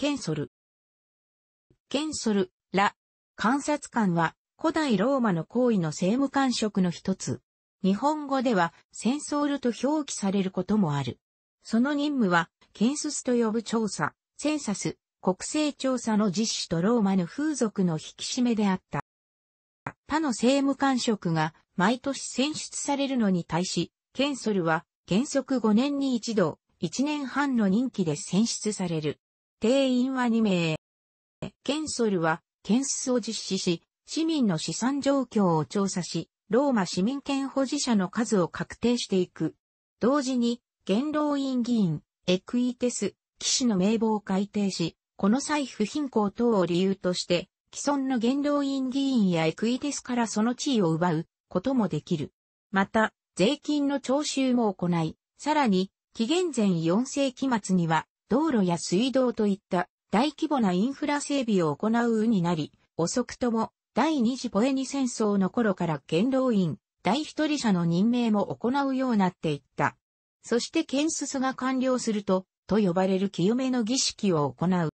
ケンソル。ケンソル、ら、監察官は古代ローマの行為の政務官職の一つ。日本語ではセンソールと表記されることもある。その任務は、検出と呼ぶ調査、センサス、国勢調査の実施とローマの風俗の引き締めであった。他の政務官職が毎年選出されるのに対し、ケンソルは原則5年に一度、1年半の任期で選出される。定員は2名。ケンソルは、検出を実施し、市民の資産状況を調査し、ローマ市民権保持者の数を確定していく。同時に、元老院議員、エクイテス、騎士の名簿を改定し、この際不貧困等を理由として、既存の元老院議員やエクイテスからその地位を奪うこともできる。また、税金の徴収も行い、さらに、紀元前4世紀末には、道路や水道といった大規模なインフラ整備を行ううになり、遅くとも第二次ポエニ戦争の頃から元老院、大一人者の任命も行うようになっていった。そして検出が完了すると、と呼ばれる清めの儀式を行う。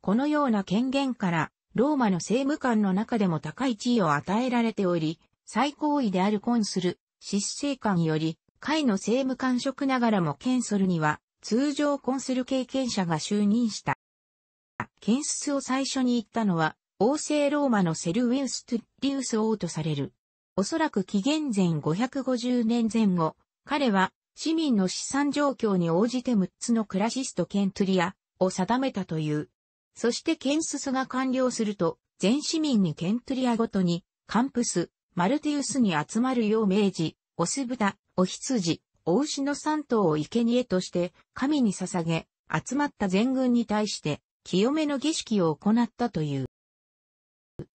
このような権限から、ローマの政務官の中でも高い地位を与えられており、最高位であるコンする執政官より、会の政務官職ながらも検ソルには、通常コンスル経験者が就任した。検出を最初に言ったのは、王政ローマのセルウィウス・トゥッリウス王とされる。おそらく紀元前550年前後、彼は市民の資産状況に応じて6つのクラシスト・ケントリアを定めたという。そしてケンススが完了すると、全市民にケントリアごとに、カンプス、マルティウスに集まるよう命じ、オスブタ、お羊、お牛の三頭を生贄として神に捧げ、集まった全軍に対して清めの儀式を行ったという。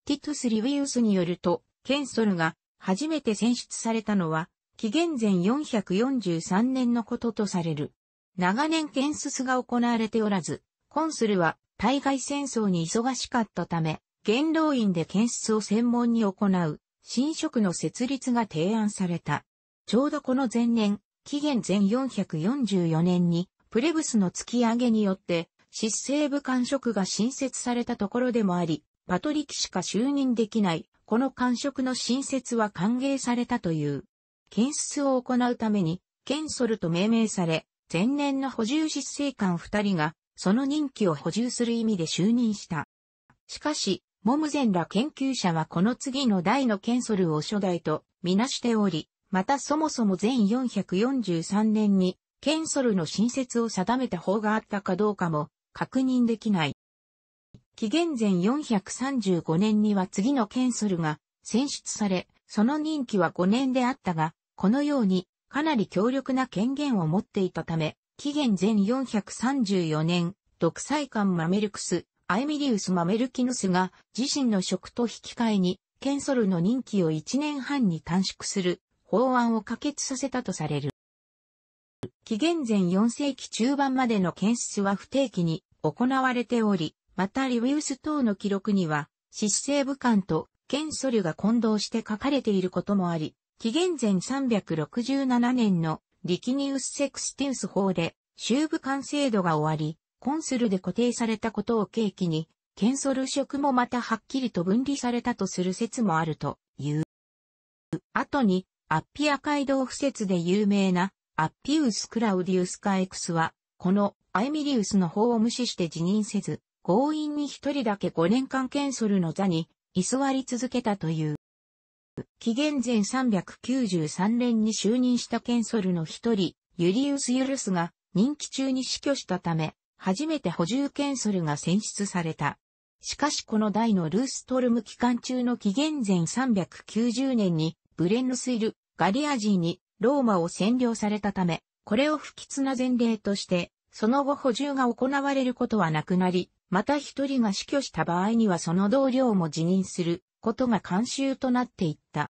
ティトゥス・リウィウスによると、ケンソルが初めて選出されたのは、紀元前443年のこととされる。長年ケンススが行われておらず、コンスルは対外戦争に忙しかったため、元老院で検出を専門に行う、新職の設立が提案された。ちょうどこの前年、紀元前444年に、プレブスの突き上げによって、執政部官職が新設されたところでもあり、パトリキしか就任できない、この官職の新設は歓迎されたという。検出を行うために、ケンソルと命名され、前年の補充執政官二人が、その任期を補充する意味で就任した。しかし、モムゼンら研究者はこの次の代のケンソルを初代とみなしており、またそもそも全443年に、ケンソルの新設を定めた法があったかどうかも確認できない。紀元前435年には次のケンソルが選出され、その任期は5年であったが、このようにかなり強力な権限を持っていたため、紀元前434年、独裁官マメルクス、アイミリウス・マメルキヌスが自身の職と引き換えに、ケンソルの任期を1年半に短縮する法案を可決させたとされる。紀元前4世紀中盤までの検出は不定期に行われており、またリウィウス等の記録には、失政武官とンソルが混同して書かれていることもあり、紀元前367年のリキニウス・セクスティウス法で、修武官制度が終わり、コンスルで固定されたことを契機に、ケンソル職もまたはっきりと分離されたとする説もあるという。後に、アッピア街道敷設で有名なアッピウス・クラウディウス・カエクスは、このアイミリウスの法を無視して辞任せず、強引に一人だけ5年間ケンソルの座に居座り続けたという。紀元前393年に就任したケンソルの一人、ユリウス・ユルスが任期中に死去したため、初めて補充ケンソルが選出された。しかしこの大のルーストルム期間中の紀元前390年にブレンヌスイル、ガリア人にローマを占領されたため、これを不吉な前例として、その後補充が行われることはなくなり、また一人が死去した場合にはその同僚も辞任することが慣習となっていった。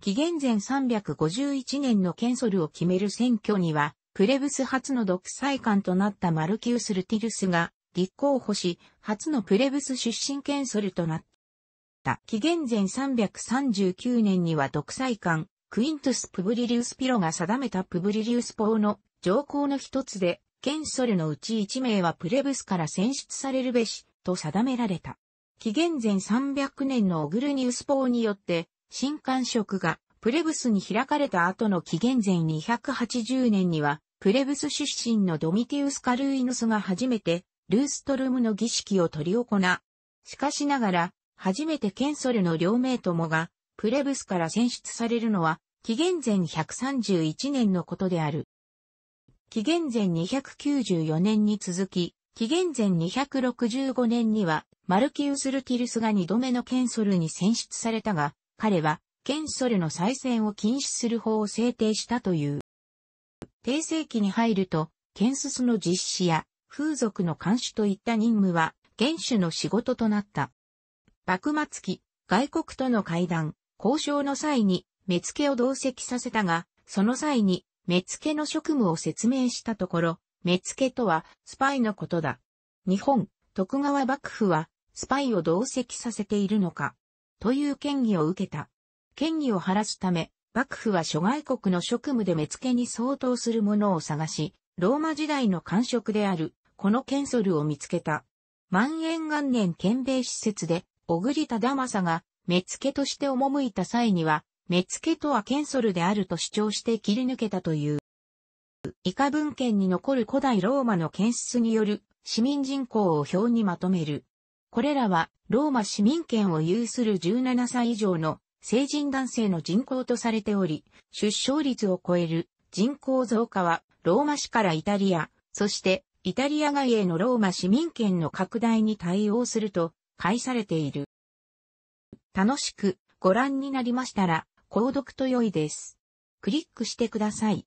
紀元前351年のケンソルを決める選挙には、プレブス初の独裁官となったマルキウス・ルティルスが立候補し、初のプレブス出身ケンソルとなった。。紀元前339年には独裁官、クイントゥス・プブリリウス・ピロが定めたプブリリウス法の条項の一つで、ケンソルのうち一名はプレブスから選出されるべし、と定められた。紀元前300年のオグルニウス法によって、新官職がプレブスに開かれた後の紀元前280年には、プレブス出身のドミティウス・カルイヌスが初めて、ルーストルムの儀式を取り行う。しかしながら、初めてケンソルの両名ともが、プレブスから選出されるのは、紀元前131年のことである。紀元前294年に続き、紀元前265年には、マルキウス・ルキルスが二度目のケンソルに選出されたが、彼は、ケンソルの再選を禁止する法を制定したという。平成期に入ると、ケンススの実施や、風俗の監視といった任務は、元首の仕事となった。幕末期、外国との会談、交渉の際に、目付を同席させたが、その際に、目付の職務を説明したところ、目付とは、スパイのことだ。日本、徳川幕府は、スパイを同席させているのか、という権威を受けた。権威を晴らすため、幕府は諸外国の職務で目付に相当するものを探し、ローマ時代の官職である、このケンソルを見つけた。万延元年憲米施設で、小栗忠政が、目付として赴いた際には、目付とは剣ソルであると主張して切り抜けたという。以下文献に残る古代ローマの検出による市民人口を表にまとめる。これらはローマ市民権を有する17歳以上の成人男性の人口とされており、出生率を超える人口増加はローマ市からイタリア、そしてイタリア外へのローマ市民権の拡大に対応すると介されている。楽しくご覧になりましたら、購読と良いです。クリックしてください。